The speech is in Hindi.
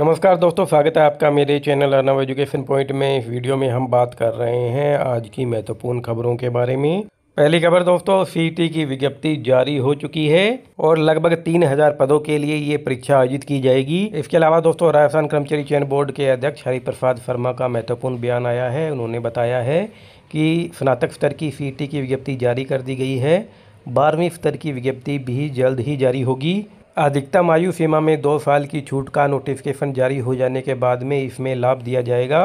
नमस्कार दोस्तों स्वागत है आपका मेरे चैनल अर्नव एजुकेशन पॉइंट में इस वीडियो में हम बात कर रहे हैं आज की महत्वपूर्ण खबरों के बारे में पहली खबर दोस्तों सी e की विज्ञप्ति जारी हो चुकी है और लगभग तीन हजार पदों के लिए ये परीक्षा आयोजित की जाएगी इसके अलावा दोस्तों राजस्थान कर्मचारी चयन बोर्ड के अध्यक्ष हरि प्रसाद शर्मा का महत्वपूर्ण बयान आया है उन्होंने बताया है कि स्नातक स्तर की सी e की विज्ञप्ति जारी कर दी गई है बारहवीं स्तर की विज्ञप्ति भी जल्द ही जारी होगी अधिकतम आयु सीमा में दो साल की छूट का नोटिफिकेशन जारी हो जाने के बाद में इसमें लाभ दिया जाएगा